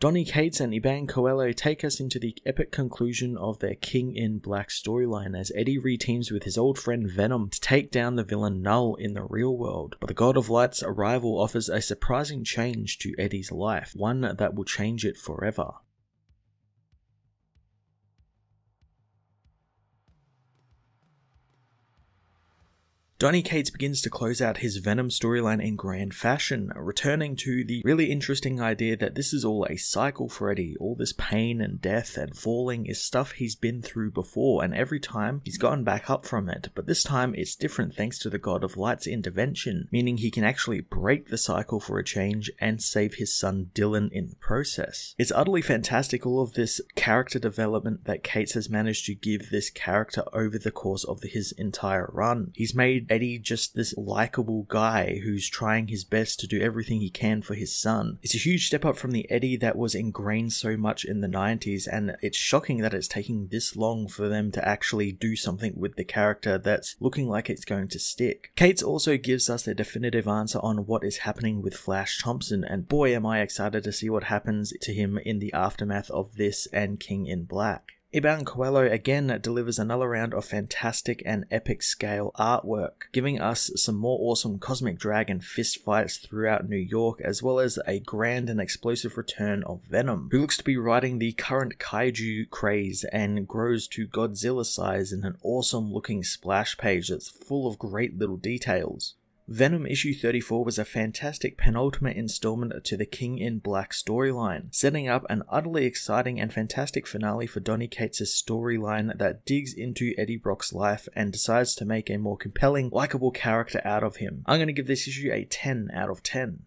Donny Cates and Iban Coelho take us into the epic conclusion of their King in Black storyline as Eddie reteams with his old friend Venom to take down the villain Null in the real world. But the God of Light's arrival offers a surprising change to Eddie's life, one that will change it forever. Donny Cates begins to close out his Venom storyline in grand fashion, returning to the really interesting idea that this is all a cycle for Eddie. All this pain and death and falling is stuff he's been through before, and every time he's gotten back up from it. But this time it's different thanks to the God of Light's intervention, meaning he can actually break the cycle for a change and save his son Dylan in the process. It's utterly fantastic all of this character development that Cates has managed to give this character over the course of his entire run. He's made Eddie just this likable guy who's trying his best to do everything he can for his son. It's a huge step up from the Eddie that was ingrained so much in the 90s, and it's shocking that it's taking this long for them to actually do something with the character that's looking like it's going to stick. Kate's also gives us a definitive answer on what is happening with Flash Thompson, and boy am I excited to see what happens to him in the aftermath of this and King in Black. Iban Coelho again delivers another round of fantastic and epic scale artwork, giving us some more awesome cosmic dragon fistfights throughout New York, as well as a grand and explosive return of Venom, who looks to be riding the current kaiju craze and grows to Godzilla size in an awesome looking splash page that's full of great little details. Venom issue 34 was a fantastic penultimate installment to the King in Black storyline, setting up an utterly exciting and fantastic finale for Donny Cates' storyline that digs into Eddie Brock's life and decides to make a more compelling, likable character out of him. I'm going to give this issue a 10 out of 10.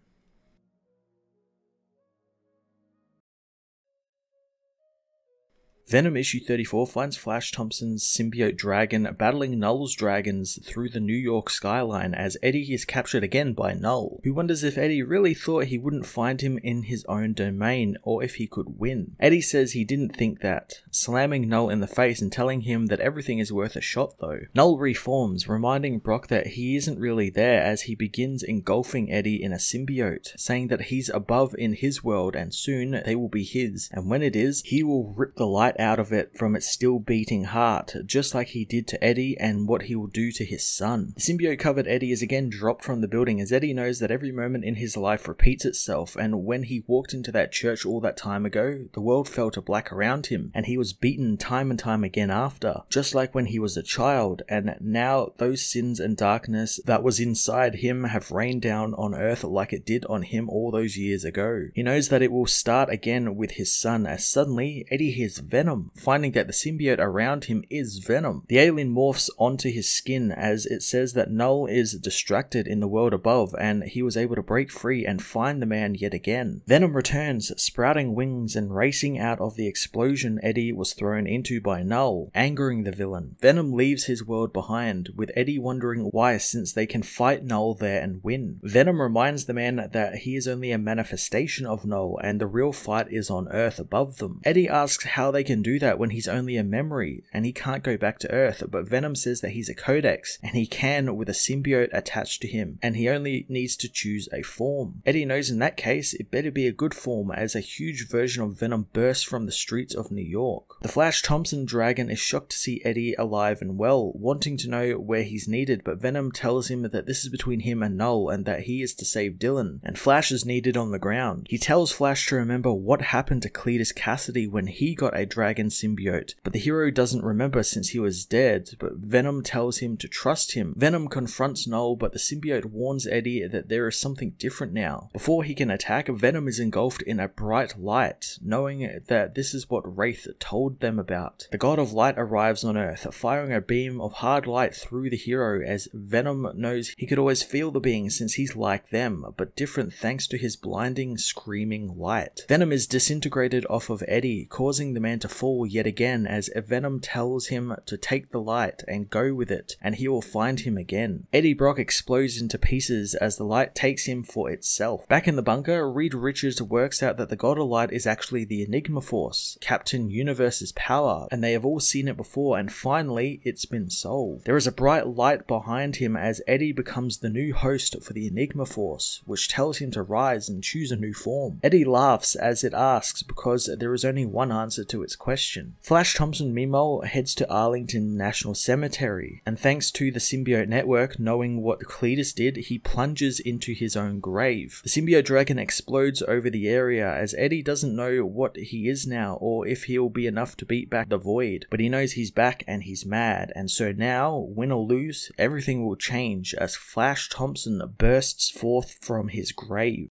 Venom issue 34 finds Flash Thompson's symbiote dragon battling Null's dragons through the New York skyline as Eddie is captured again by Null, who wonders if Eddie really thought he wouldn't find him in his own domain or if he could win. Eddie says he didn't think that, slamming Null in the face and telling him that everything is worth a shot though. Null reforms, reminding Brock that he isn't really there as he begins engulfing Eddie in a symbiote, saying that he's above in his world and soon they will be his, and when it is, he will rip the light out out of it from its still beating heart, just like he did to Eddie and what he will do to his son. The symbiote covered Eddie is again dropped from the building as Eddie knows that every moment in his life repeats itself, and when he walked into that church all that time ago, the world fell to black around him, and he was beaten time and time again after, just like when he was a child, and now those sins and darkness that was inside him have rained down on earth like it did on him all those years ago. He knows that it will start again with his son, as suddenly Eddie hears Venom Venom, finding that the symbiote around him is Venom. The alien morphs onto his skin as it says that Null is distracted in the world above and he was able to break free and find the man yet again. Venom returns, sprouting wings and racing out of the explosion Eddie was thrown into by Null, angering the villain. Venom leaves his world behind, with Eddie wondering why since they can fight Null there and win. Venom reminds the man that he is only a manifestation of Null and the real fight is on Earth above them. Eddie asks how they can can do that when he's only a memory and he can't go back to Earth, but Venom says that he's a codex and he can with a symbiote attached to him, and he only needs to choose a form. Eddie knows in that case it better be a good form as a huge version of Venom bursts from the streets of New York. The Flash Thompson Dragon is shocked to see Eddie alive and well, wanting to know where he's needed, but Venom tells him that this is between him and Null and that he is to save Dylan, and Flash is needed on the ground. He tells Flash to remember what happened to Cletus Cassidy when he got a dragon dragon symbiote. But the hero doesn't remember since he was dead, but Venom tells him to trust him. Venom confronts Noel, but the symbiote warns Eddie that there is something different now. Before he can attack, Venom is engulfed in a bright light, knowing that this is what Wraith told them about. The god of light arrives on Earth, firing a beam of hard light through the hero as Venom knows he could always feel the being since he's like them, but different thanks to his blinding, screaming light. Venom is disintegrated off of Eddie, causing the man to fall yet again as Venom tells him to take the light and go with it, and he will find him again. Eddie Brock explodes into pieces as the light takes him for itself. Back in the bunker, Reed Richards works out that the God of Light is actually the Enigma Force, Captain Universe's power, and they have all seen it before, and finally, it's been solved. There is a bright light behind him as Eddie becomes the new host for the Enigma Force, which tells him to rise and choose a new form. Eddie laughs as it asks because there is only one answer to its question. Flash Thompson meanwhile heads to Arlington National Cemetery, and thanks to the symbiote network knowing what Cletus did, he plunges into his own grave. The symbiote dragon explodes over the area as Eddie doesn't know what he is now or if he'll be enough to beat back the void, but he knows he's back and he's mad, and so now, win or lose, everything will change as Flash Thompson bursts forth from his grave.